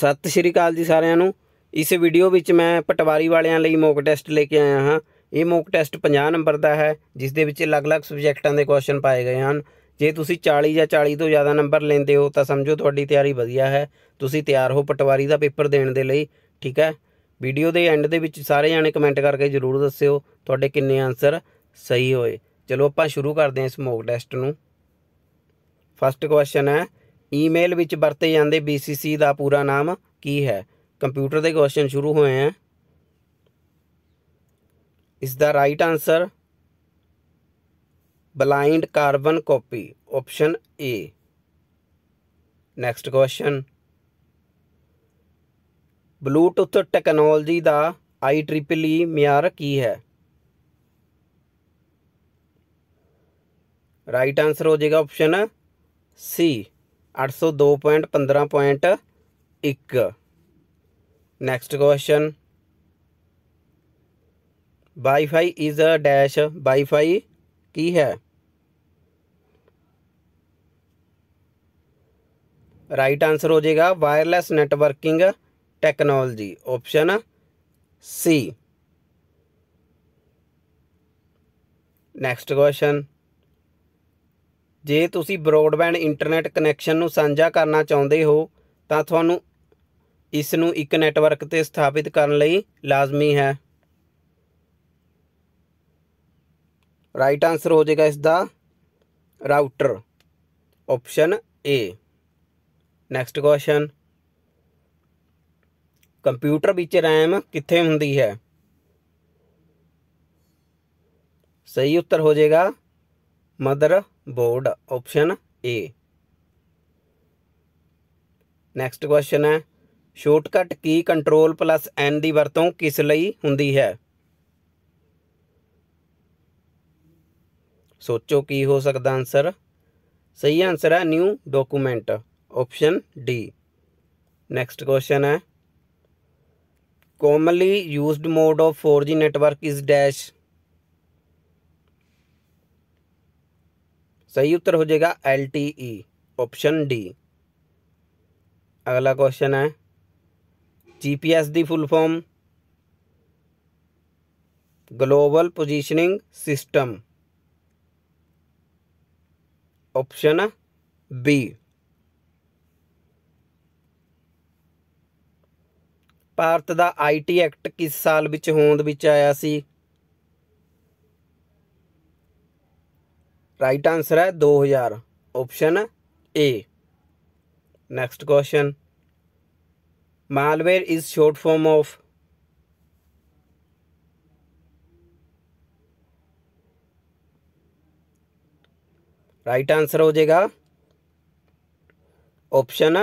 ਸਤਿ ਸ਼੍ਰੀ ਅਕਾਲ ਜੀ ਸਾਰਿਆਂ ਨੂੰ ਇਸ ਵੀਡੀਓ ਵਿੱਚ ਮੈਂ ਪਟਵਾਰੀ ਵਾਲਿਆਂ ਲਈ ਮੌਕ ਟੈਸਟ ਲੈ ਕੇ ਆਇਆ ਹਾਂ ਇਹ ਮੌਕ ਟੈਸਟ 50 ਨੰਬਰ ਦਾ ਹੈ ਜਿਸ ਦੇ ਵਿੱਚ ਅਲੱਗ-ਅਲੱਗ ਸਬਜੈਕਟਾਂ ਦੇ ਕੁਐਸਚਨ ਪਾਏ ਗਏ ਹਨ ਜੇ ਤੁਸੀਂ 40 ਜਾਂ 40 ਤੋਂ ਜ਼ਿਆਦਾ ਨੰਬਰ ਲੈਂਦੇ ਹੋ ਤਾਂ ਸਮਝੋ ਤੁਹਾਡੀ ਤਿਆਰੀ ਵਧੀਆ ਹੈ ਤੁਸੀਂ ਤਿਆਰ ਹੋ ਪਟਵਾਰੀ ਦਾ ਪੇਪਰ ਦੇਣ ਦੇ ਲਈ ਠੀਕ ਹੈ ਵੀਡੀਓ ਦੇ ਐਂਡ ਦੇ ਵਿੱਚ ਸਾਰੇ ਜਾਣੇ ਕਮੈਂਟ ਕਰਕੇ ਜ਼ਰੂਰ ਦੱਸਿਓ ਤੁਹਾਡੇ ਕਿੰਨੇ ਆਨਸਰ ਸਹੀ ਹੋਏ ਚਲੋ ਆਪਾਂ ਸ਼ੁਰੂ ਕਰਦੇ ਹਾਂ ਇਸ ਮੌਕ ਟੈਸਟ ਨੂੰ ਫਸਟ ਕੁਐਸਚਨ ਹੈ ਈਮੇਲ ਵਿੱਚ ਵਰਤੇ ਜਾਂਦੇ BCC ਦਾ ਪੂਰਾ ਨਾਮ ਕੀ ਹੈ ਕੰਪਿਊਟਰ ਦੇ ਕੁਐਸਚਨ ਸ਼ੁਰੂ ਹੋਏ ਆ ਇਸ ਦਾ right answer blind carbon copy option A next question Bluetooth technology ਦਾ ਆਈ ਟ੍ਰਿਪਲ ਈ ਮਿਆਰ ਕੀ ਹੈ ਰਾਈਟ ਆਨਸਰ ਹੋ ਜਾਏਗਾ ਆਪਸ਼ਨ ਸੀ अठ सौ दो पॉइंट पॉइंट पंद्रह एक next question wifi is a dash wifi की है राइट आंसर हो जाएगा wireless networking technology option C next question ਜੇ ਤੁਸੀਂ ਬ੍ਰੌਡਬੈਂਡ ਇੰਟਰਨੈਟ ਕਨੈਕਸ਼ਨ ਨੂੰ ਸਾਂਝਾ ਕਰਨਾ ਚਾਹੁੰਦੇ ਹੋ ਤਾਂ ਤੁਹਾਨੂੰ ਇਸ ਨੂੰ ਇੱਕ ਨੈਟਵਰਕ ਤੇ ਸਥਾਪਿਤ ਕਰਨ ਲਈ ਲਾਜ਼ਮੀ ਹੈ ਰਾਈਟ ਆਨਸਰ ਹੋ ਜਾਏਗਾ ਇਸ ਦਾ router option A next question computer ਵਿੱਚ RAM ਕਿੱਥੇ ਹੁੰਦੀ ਹੈ ਸਹੀ ਉੱਤਰ ਹੋ ਜਾਏਗਾ motherboard option A next question ਹੈ ਸ਼ਾਰਟਕਟ ਕੀ ਕੰਟਰੋਲ ਪਲੱਸ ਐਨ ਦੀ ਵਰਤੋਂ ਕਿਸ ਲਈ ਹੁੰਦੀ ਹੈ ਸੋਚੋ ਕੀ ਹੋ ਸਕਦਾ ਆਨਸਰ ਸਹੀ ਆਨਸਰ ਹੈ new document option D next question ਹੈ commonly used mode of 4G network is dash सही उत्तर हो जाएगा L T E option D अगला क्वेश्चन है GPS the full form global positioning system option B Bharat ਦਾ ਆਈਟੀ ਐਕਟ ਕਿਸ ਸਾਲ ਵਿੱਚ होंद ਵਿੱਚ ਆਇਆ ਸੀ राइट आंसर है दो हजार option A next question malware is short form of right answer हो जाएगा ऑप्शन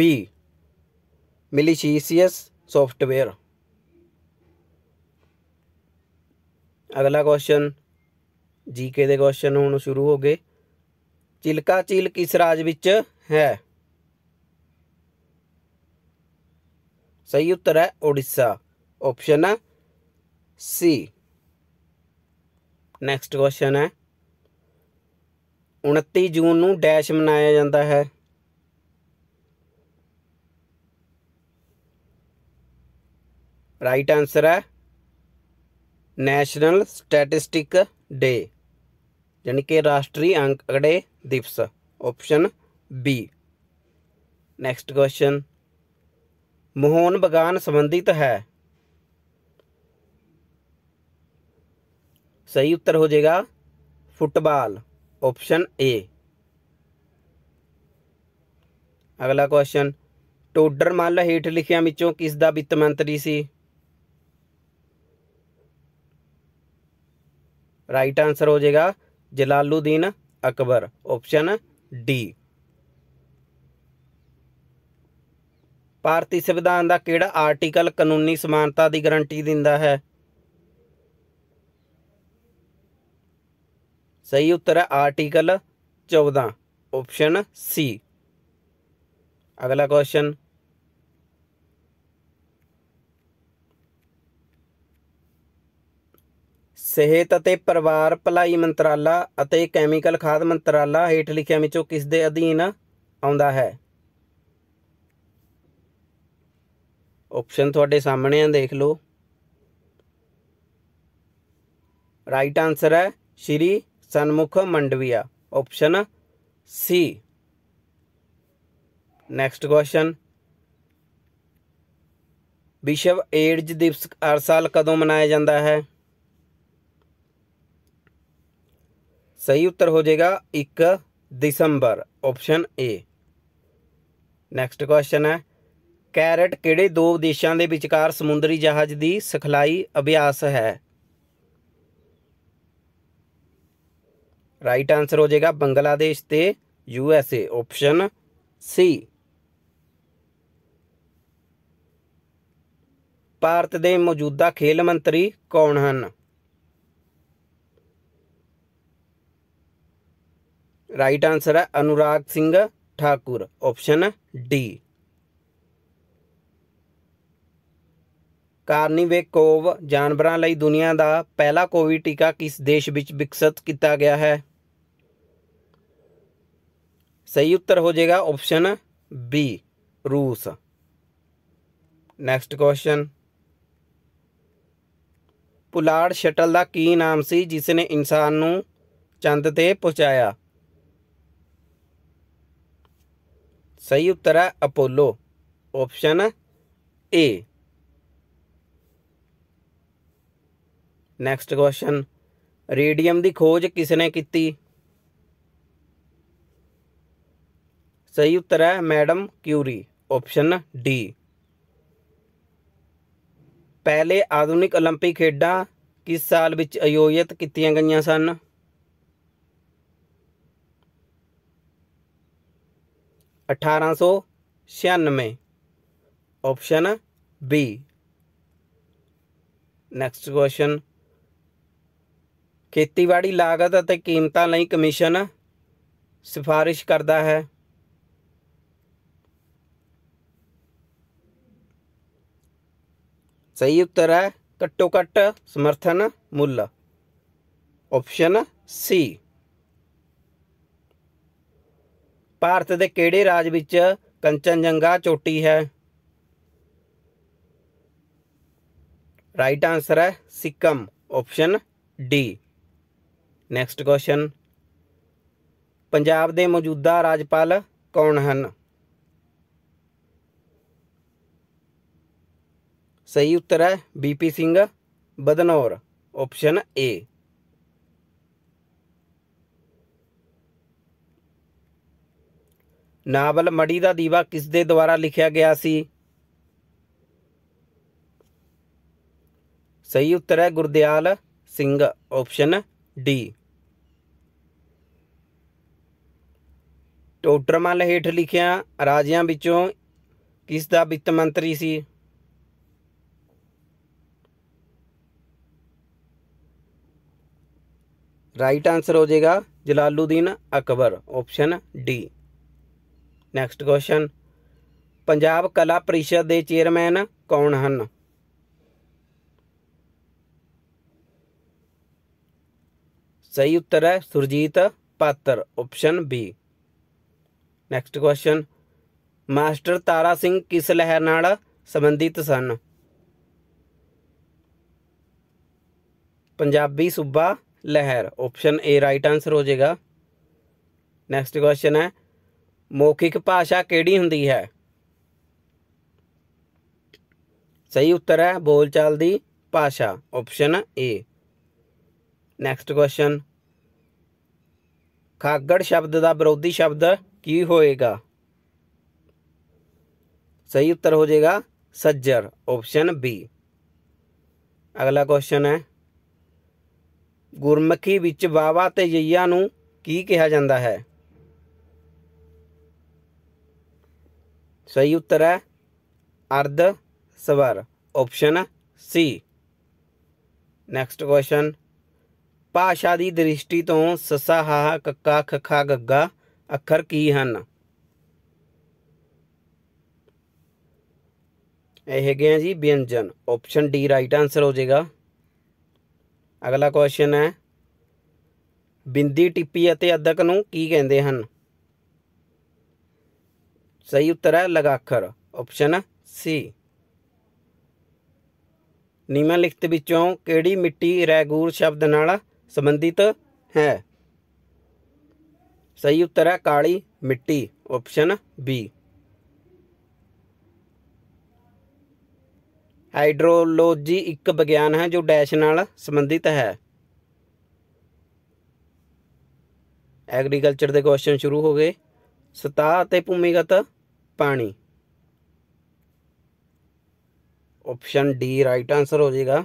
बी मिलीशियस सॉफ्टवेयर अगला क्वेश्चन ਜੀਕੇ ਦੇ ਕੁਐਸਚਨ ਹੁਣ ਸ਼ੁਰੂ ਹੋ ਗਏ ਚਿਲਕਾ ਚੀਲ ਕਿਸ ਰਾਜ ਵਿੱਚ ਹੈ ਸਹੀ ਉੱਤਰ ਹੈ ਓਡੀਸ਼ਾ ਆਪਸ਼ਨ ਹੈ ਸੀ ਨੈਕਸਟ ਕੁਐਸਚਨ ਹੈ 29 ਜੂਨ ਨੂੰ ਡੈਸ਼ ਮਨਾਇਆ ਜਾਂਦਾ ਹੈ ਰਾਈਟ ਆਨਸਰ ਹੈ ਨੈਸ਼ਨਲ ਸਟੈਟਿਸਟਿਕ ਡੇ यानी कि राष्ट्रीय आंकड़े दिवस option B next question Mohun Bagan संबंधित है सही उत्तर हो जाएगा फुटबॉल ऑप्शन ए अगला क्वेश्चन टोडर मल हेठ लिखिया ਵਿੱਚੋਂ ਕਿਸ ਦਾ ਵਿੱਤ ਮੰਤਰੀ ਸੀ ਰਾਈਟ ਆਨਸਰ ਹੋ जलालुद्दीन अकबर ऑप्शन डी ਭਾਰਤੀ ਸੰਵਿਧਾਨ ਦਾ ਕਿਹੜਾ ਆਰਟੀਕਲ ਕਾਨੂੰਨੀ ਸਮਾਨਤਾ ਦੀ ਗਾਰੰਟੀ ਦਿੰਦਾ ਹੈ ਸਹੀ ਉੱਤਰ ਹੈ ਆਰਟੀਕਲ 14 ਆਪਸ਼ਨ ਸੀ ਅਗਲਾ ਕੁਐਸਚਨ ਸਿਹਤ ਅਤੇ ਪਰਿਵਾਰ ਭਲਾਈ ਮੰਤਰਾਲਾ ਅਤੇ ਕੈਮੀਕਲ ਖਾਦ ਮੰਤਰਾਲਾ ਹੇਠ ਲਿਖਿਆਂ ਵਿੱਚੋਂ ਕਿਸ ਦੇ ਅਧੀਨ ਆਉਂਦਾ ਹੈ ਆਪਸ਼ਨ ਤੁਹਾਡੇ ਸਾਹਮਣੇ ਆ ਦੇਖ ਲਓ ਰਾਈਟ ਆਨਸਰ ਹੈ Shri Sanmukh Mandaviya option C next question ਵਿਸ਼ਵ ਏਡਜ਼ ਦਿਵਸ ਹਰ ਸਾਲ ਕਦੋਂ ਮਨਾਇਆ ਜਾਂਦਾ ਹੈ ਸਹੀ ਉੱਤਰ ਹੋ ਜਾਏਗਾ 1 ਦਸੰਬਰ ऑप्शन ए ਨੈਕਸਟ ਕੁਐਸਚਨ ਹੈ ਕੈਰਟ ਕਿਹੜੇ ਦੋ ਦੇਸ਼ਾਂ ਦੇ ਵਿਚਕਾਰ ਸਮੁੰਦਰੀ ਜਹਾਜ਼ ਦੀ ਸਖਲਾਈ ਅਭਿਆਸ ਹੈ ਰਾਈਟ ਆਨਸਰ ਹੋ ਜਾਏਗਾ ਬੰਗਲਾਦੇਸ਼ ਤੇ U S A option C Bharat ਦੇ ਮੌਜੂਦਾ ਖੇਡ ਮੰਤਰੀ ਕੌਣ ਹਨ ਰਾਈਟ ਆਨਸਰ ਹੈ ਅਨੁਰਾਗ ਸਿੰਘ ਠਾਕੁਰ ਆਪਸ਼ਨ ਡੀ ਕਾਰਨੀਵੇਕੋਵ ਜਾਨਵਰਾਂ ਲਈ ਦੁਨੀਆ ਦਾ ਪਹਿਲਾ ਕੋਵਿਡ ਟੀਕਾ ਕਿਸ ਦੇਸ਼ ਵਿੱਚ ਵਿਕਸਿਤ ਕੀਤਾ ਗਿਆ ਹੈ ਸਹੀ ਉੱਤਰ ਹੋ ਜਾਏਗਾ ਆਪਸ਼ਨ ਬੀ ਰੂਸ ਨੈਕਸਟ ਕੁਐਸਚਨ ਪੁਲਾੜ ਸ਼ਟਲ ਦਾ ਕੀ ਨਾਮ ਸੀ ਜਿਸ ਨੇ ਇਨਸਾਨ ਨੂੰ ਚੰਦ ਤੇ ਪਹੁੰਚਾਇਆ सही उत्तर है Apollo option A next question radium ਦੀ ਖੋਜ ਕਿਸ ਨੇ ਕੀਤੀ ਸਹੀ ਉੱਤਰ ਹੈ ਮੈਡਮ ਕਿਊਰੀ ਆਪਸ਼ਨ ਡੀ ਪਹਿਲੇ ਆਧੁਨਿਕ 올림픽 ਖੇਡਾਂ ਕਿਸ ਸਾਲ ਵਿੱਚ ਆਯੋਜਿਤ ਕੀਤੀਆਂ ਗਈਆਂ ਸਨ अठारह सौ छियानवे ऑप्शन बी ਨੈਕਸਟ ਕੁਐਸਚਨ ਖੇਤੀਬਾੜੀ ਲਾਗਤ ਅਤੇ ਕੀਮਤਾਂ ਲਈ ਕਮਿਸ਼ਨ ਸਿਫਾਰਿਸ਼ ਕਰਦਾ ਹੈ ਸਹੀ ਉੱਤਰ ਹੈ ਘੱਟੋ ਘੱਟ ਸਮਰਥਨ ਮੁੱਲ ਆਪਸ਼ਨ ਸੀ ਭਾਰਤ ਦੇ ਕਿਹੜੇ ਰਾਜ ਵਿੱਚ ਕੰਚਨਜੰਗਾ ਚੋਟੀ ਹੈ ਰਾਈਟ ਆਨਸਰ ਹੈ Sikkim option D next question Punjab ਦੇ ਮੌਜੂਦਾ ਰਾਜਪਾਲ ਕੌਣ ਹਨ ਸਹੀ ਉੱਤਰ ਹੈ BP Singh Badnore option A novel Marhi Da ਦੀਵਾ ਕਿਸ ਦੇ ਦੁਆਰਾ ਲਿਖਿਆ ਗਿਆ ਸੀ ਸਹੀ ਉੱਤਰ ਹੈ ਗੁਰਦਿਆਲ ਸਿੰਘ ਆਪਸ਼ਨ ਡੀ ਟੋਟਰਮਲ ਹੇਠ ਲਿਖਿਆ ਰਾਜਿਆਂ ਵਿੱਚੋਂ ਕਿਸ ਦਾ ਵਿੱਤ ਮੰਤਰੀ ਸੀ राइट आंसर हो जाएगा Jalaluddin Akbar option D next question Punjab Kala Parishad ਦੇ ਚੇਅਰਮੈਨ ਕੌਣ ਹਨ ਸਹੀ ਉੱਤਰ ਹੈ Surjit Patar option B next question master Tara Singh ਕਿਸ ਲਹਿਰ ਨਾਲ ਸੰਬੰਧਿਤ ਸਨ ਪੰਜਾਬੀ ਸੂਬਾ ਲਹਿਰ ਆਪਸ਼ਨ ਏ ਰਾਈਟ ਆਨਸਰ ਹੋ ਜਾਏਗਾ ਨੈਕਸਟ ਕੁਐਸਚਨ ਹੈ ਮੌਖਿਕ ਭਾਸ਼ਾ ਕਿਹੜੀ ਹੁੰਦੀ ਹੈ ਸਹੀ ਉੱਤਰ ਹੈ ਬੋਲਚਾਲ ਦੀ ਭਾਸ਼ਾ ਆਪਸ਼ਨ ਏ ਨੈਕਸਟ ਕੁਐਸਚਨ ਖਾਗੜ ਸ਼ਬਦ ਦਾ ਵਿਰੋਧੀ ਸ਼ਬਦ ਕੀ ਹੋਏਗਾ ਸਹੀ ਉੱਤਰ ਹੋ ਜਾਏਗਾ ਸੱਜਰ ਆਪਸ਼ਨ ਬੀ ਅਗਲਾ ਕੁਐਸਚਨ ਹੈ ਗੁਰਮੁਖੀ ਵਿੱਚ ਬਾਵਾ ਤੇ ਜਈਆ ਨੂੰ ਕੀ ਕਿਹਾ ਜਾਂਦਾ ਹੈ ਸਹੀ ਉੱਤਰ ਹੈ ਅਰਧ ਸਵਰ ਆਪਸ਼ਨ ਸੀ ਨੈਕਸਟ ਕੁਐਸਚਨ ਭਾਸ਼ਾ ਦੀ ਦ੍ਰਿਸ਼ਟੀ ਤੋਂ ਸਸਾ ਹਾ ਕੱਕਾ ਖਖਾ ਗੱਗਾ ਅੱਖਰ ਕੀ ਹਨ ਇਹ ਹੈਗੇ ਆ ਜੀ ਵਿਅੰਜਨ ਆਪਸ਼ਨ ਡੀ ਰਾਈਟ ਆਨਸਰ ਹੋ ਜਾਏਗਾ ਅਗਲਾ ਕੁਐਸਚਨ ਹੈ ਬਿੰਦੀ ਟਿੱਪੀ ਅਤੇ ਅਦਕ ਨੂੰ ਕੀ ਕਹਿੰਦੇ ਹਨ सही उत्तर है लगाखर ऑप्शन सी ਨਿਮਨਲਿਖਤ ਵਿੱਚੋਂ ਕਿਹੜੀ ਮਿੱਟੀ ਰੈਗੂਰ ਸ਼ਬਦ ਨਾਲ ਸੰਬੰਧਿਤ ਹੈ ਸਹੀ ਉੱਤਰ ਹੈ ਕਾਲੀ ਮਿੱਟੀ ਆਪਸ਼ਨ ਬੀ ਹਾਈਡਰੋਲੋਜੀ ਇੱਕ ਵਿਗਿਆਨ ਹੈ ਜੋ ਡੈਸ਼ ਨਾਲ ਸੰਬੰਧਿਤ ਹੈ ਐਗਰੀਕਲਚਰ ਦੇ ਕੁਐਸਚਨ ਸ਼ੁਰੂ ਹੋ ਗਏ ਸਤਾ ਅਤੇ ਭੂਮੀਗਤ ਪਾਣੀ ਆਪਸ਼ਨ ਡੀ ਰਾਈਟ आंसर ਹੋ ਜਾਏਗਾ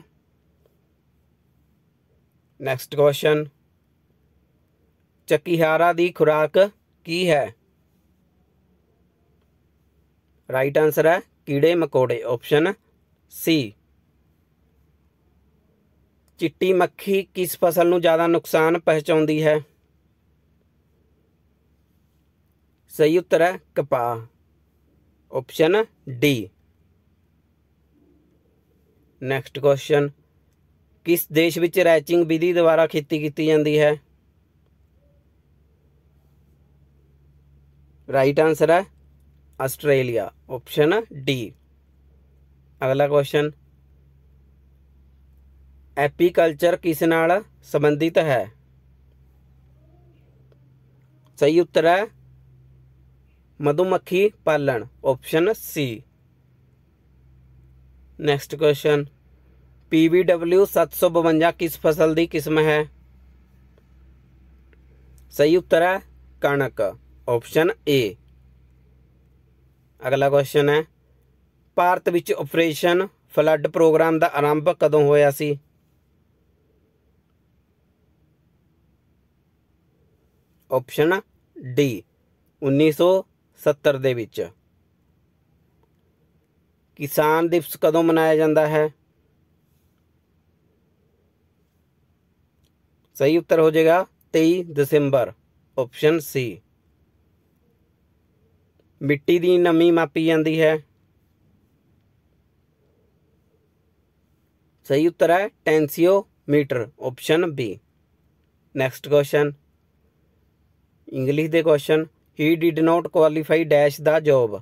ਨੈਕਸਟ ਕੁਐਸਚਨ ਚੱਕੀਹਾਰਾ ਦੀ ਖੁਰਾਕ ਕੀ ਹੈ ਰਾਈਟ ਆਨਸਰ ਹੈ ਕੀੜੇ ਮਕੋੜੇ ਆਪਸ਼ਨ ਸੀ ਚਿੱਟੀ ਮੱਖੀ ਕਿਸ ਫਸਲ ਨੂੰ ਜ਼ਿਆਦਾ ਨੁਕਸਾਨ ਪਹੁੰਚਾਉਂਦੀ ਹੈ ਸਹੀ ਉੱਤਰ ਹੈ ਕਪਾਹ ऑप्शन डी नेक्स्ट क्वेश्चन किस देश में रैचिंग विधि द्वारा खेती की जाती है राइट आंसर है ऑस्ट्रेलिया ऑप्शन डी अगला क्वेश्चन एपीकल्चर किस नाल संबंधित है सही उत्तर है ਮਧੂਮੱਖੀ ਪਾਲਣ option C next question PVW 752 ਕਿਸ ਫਸਲ ਦੀ ਕਿਸਮ ਹੈ ਸਹੀ ਉੱਤਰ ਹੈ ਕਣਕ ਆਪਸ਼ਨ ਏ ਅਗਲਾ ਕੁਐਸਚਨ ਹੈ ਭਾਰਤ ਵਿੱਚ ਆਪਰੇਸ਼ਨ ਫਲੱਡ ਪ੍ਰੋਗਰਾਮ ਦਾ ਆਰੰਭ ਕਦੋਂ ਹੋਇਆ ਸੀ ਆਪਸ਼ਨ ਡੀ सत्तर ਦੇ दिवस कदों मनाया जाता है सही उत्तर हो जाएगा तेई दिसंबर ऑप्शन सी मिट्टी की नमी मापी जाती है सही उत्तर है meter option B next question English के question he did not qualify dash the job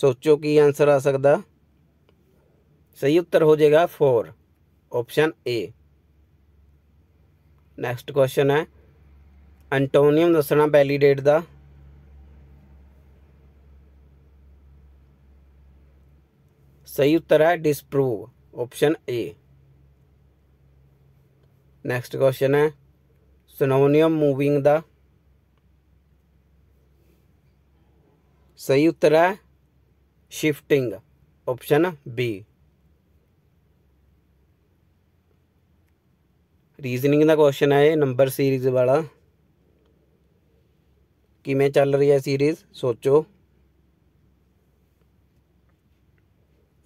सोचो कि आंसर आ सकता सही उत्तर हो जाएगा four option A next question है एंटोनियम दसना वैलीडेट का सही उत्तर है disprove option A next question है synonym मूविंग का सही उत्तर है शिफ्टिंग ऑप्शन बी रीजनिंग का क्वेश्चन है नंबर सीरीज वाला किमें चल रही है सीरीज सोचो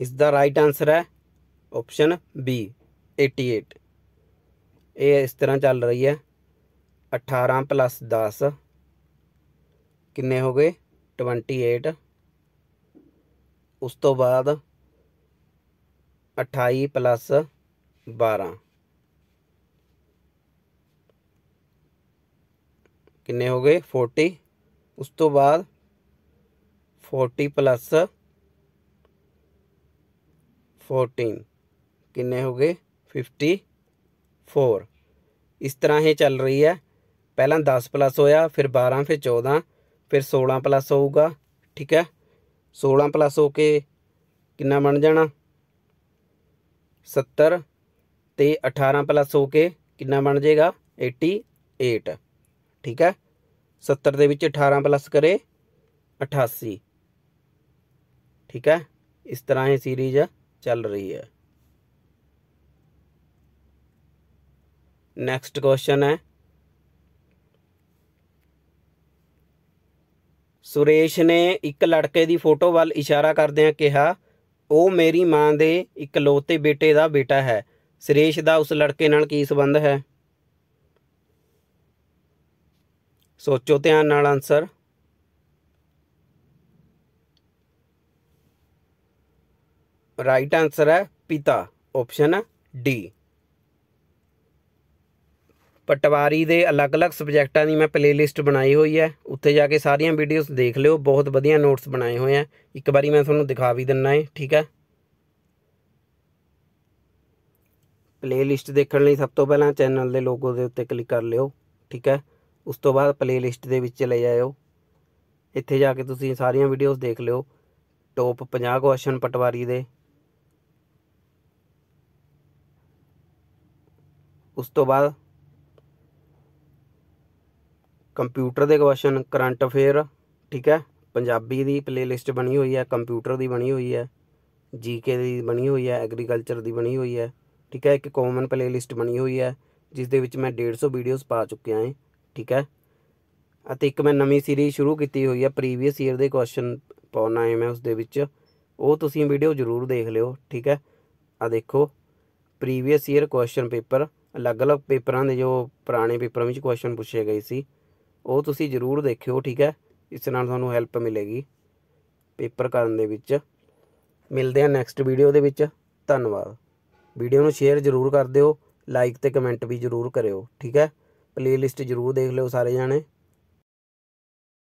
इसका राइट आंसर है ऑप्शन बी एटी एट ये इस तरह चल रही है अठारह प्लस दस किन्ने हो गए ट्वेंटी एट उस तो बाद अठाई प्लस बारह किन्ने हो गए फोर्टी उस तो बाद फोर्टी प्लस फोर्टीन किन्ने हो गए फिफ्टी फोर इस तरह ही चल रही है ਪਹਿਲਾਂ 10 ਪਲੱਸ ਹੋਇਆ ਫਿਰ 12 ਫਿਰ 14 ਫਿਰ 16 ਪਲੱਸ ਹੋਊਗਾ ਠੀਕ ਹੈ 16 ਪਲੱਸ ਹੋ ਕੇ ਕਿੰਨਾ ਬਣ ਜਾਣਾ 70 ਤੇ 18 ਪਲੱਸ ਹੋ ਕੇ ਕਿੰਨਾ ਬਣ ਜਾਏਗਾ 88 ਠੀਕ ਹੈ 70 ਦੇ ਵਿੱਚ 18 ਪਲੱਸ ਕਰੇ 88 ਠੀਕ ਹੈ ਇਸ ਤਰ੍ਹਾਂ ਇਹ ਸੀਰੀਜ਼ ਚੱਲ ਰਹੀ ਹੈ ਨੈਕਸਟ ਕੁਐਸਚਨ ਹੈ ਸੁਰੇਸ਼ ਨੇ ਇੱਕ ਲੜਕੇ ਦੀ ਫੋਟੋ ਵੱਲ ਇਸ਼ਾਰਾ ਕਰਦਿਆਂ ਕਿਹਾ ਉਹ ਮੇਰੀ ਮਾਂ ਦੇ ਇਕਲੌਤੇ ਬੇਟੇ ਦਾ ਬੇਟਾ ਹੈ ਸੁਰੇਸ਼ ਦਾ ਉਸ ਲੜਕੇ ਨਾਲ ਕੀ ਸਬੰਧ ਹੈ ਸੋਚੋ ਧਿਆਨ ਨਾਲ ਆਨਸਰ ਰਾਈਟ ਆਨਸਰ ਹੈ ਪਿਤਾ ਆਪਸ਼ਨ ਡੀ ਪਟਵਾਰੀ ਦੇ ਅਲੱਗ-ਅਲੱਗ ਸਬਜੈਕਟਾਂ ਦੀ ਮੈਂ ਪਲੇਲਿਸਟ ਬਣਾਈ ਹੋਈ ਹੈ ਉੱਥੇ ਜਾ ਕੇ ਸਾਰੀਆਂ ਵੀਡੀਓਜ਼ ਦੇਖ ਲਿਓ ਬਹੁਤ ਵਧੀਆ ਨੋਟਸ ਬਣਾਏ ਹੋਏ ਆ ਇੱਕ ਵਾਰੀ ਮੈਂ ਤੁਹਾਨੂੰ ਦਿਖਾ ਵੀ ਦਿੰਨਾ ਹੈ ਠੀਕ ਹੈ ਪਲੇਲਿਸਟ ਦੇਖਣ ਲਈ ਸਭ ਤੋਂ ਪਹਿਲਾਂ ਚੈਨਲ ਦੇ ਲੋਗੋ ਦੇ ਉੱਤੇ ਕਲਿੱਕ ਕਰ ਲਿਓ ਠੀਕ ਹੈ ਉਸ ਤੋਂ ਬਾਅਦ ਪਲੇਲਿਸਟ ਦੇ ਵਿੱਚ ਚਲੇ ਜਾਇਓ ਇੱਥੇ ਜਾ ਕੇ ਤੁਸੀਂ ਸਾਰੀਆਂ ਵੀਡੀਓਜ਼ ਦੇਖ ਲਿਓ ਟੌਪ 50 ਕੁਐਸਚਨ ਪਟਵਾਰੀ ਦੇ ਉਸ ਤੋਂ ਬਾਅਦ ਕੰਪਿਊਟਰ ਦੇ ਕੁਐਸਚਨ ਕਰੰਟ ਅਫੇਅਰ ਠੀਕ ਹੈ ਪੰਜਾਬੀ ਦੀ ਪਲੇਲਿਸਟ ਬਣੀ ਹੋਈ ਹੈ ਕੰਪਿਊਟਰ ਦੀ ਬਣੀ ਹੋਈ ਹੈ ਜੀਕੇ ਦੀ ਬਣੀ ਹੋਈ ਹੈ ਐਗਰੀਕਲਚਰ ਦੀ ਬਣੀ ਹੋਈ ਹੈ ਠੀਕ ਹੈ ਇੱਕ ਕਾਮਨ ਪਲੇਲਿਸਟ ਬਣੀ ਹੋਈ ਹੈ ਜਿਸ ਦੇ ਵਿੱਚ ਮੈਂ 150 ਵੀਡੀਓਜ਼ ਪਾ ਚੁੱਕਿਆ ਹਾਂ ਠੀਕ ਹੈ ਅਤੇ ਇੱਕ ਮੈਂ ਨਵੀਂ ਸੀਰੀਜ਼ ਸ਼ੁਰੂ ਕੀਤੀ ਹੋਈ ਹੈ ਪ੍ਰੀਵੀਅਸ ਈਅਰ ਦੇ ਕੁਐਸਚਨ ਪਾਉਣਾ ਹੈ ਮੈਂ ਉਸ ਦੇ ਵਿੱਚ ਉਹ ਤੁਸੀਂ ਵੀਡੀਓ ਜ਼ਰੂਰ ਦੇਖ ਲਿਓ ਠੀਕ ਹੈ ਆ ਦੇਖੋ ਪ੍ਰੀਵੀਅਸ ਈਅਰ ਕੁਐਸਚਨ ਪੇਪਰ ਅਲੱਗ-ਅਲੱਗ ਪੇਪਰਾਂ ਦੇ ਜੋ ਪੁਰਾਣੇ ਪੇਪਰਾਂ ਵਿੱਚ ਕੁਐਸਚਨ ਪੁੱਛੇ ਗਏ ਸੀ ਉਹ ਤੁਸੀਂ ਜ਼ਰੂਰ ਦੇਖਿਓ ਠੀਕ ਹੈ ਇਸ ਨਾਲ ਤੁਹਾਨੂੰ ਹੈਲਪ ਮਿਲੇਗੀ ਪੇਪਰ ਕਰਨ ਦੇ ਵਿੱਚ ਮਿਲਦੇ ਹਾਂ ਨੈਕਸਟ ਵੀਡੀਓ ਦੇ ਵਿੱਚ ਧੰਨਵਾਦ ਵੀਡੀਓ ਨੂੰ ਸ਼ੇਅਰ ਜ਼ਰੂਰ ਕਰ ਦਿਓ ਲਾਈਕ ਤੇ ਕਮੈਂਟ ਵੀ ਜ਼ਰੂਰ ਕਰਿਓ ਠੀਕ ਹੈ ਪਲੇਲਿਸਟ ਜ਼ਰੂਰ ਦੇਖ ਲਿਓ ਸਾਰੇ ਜਾਣੇ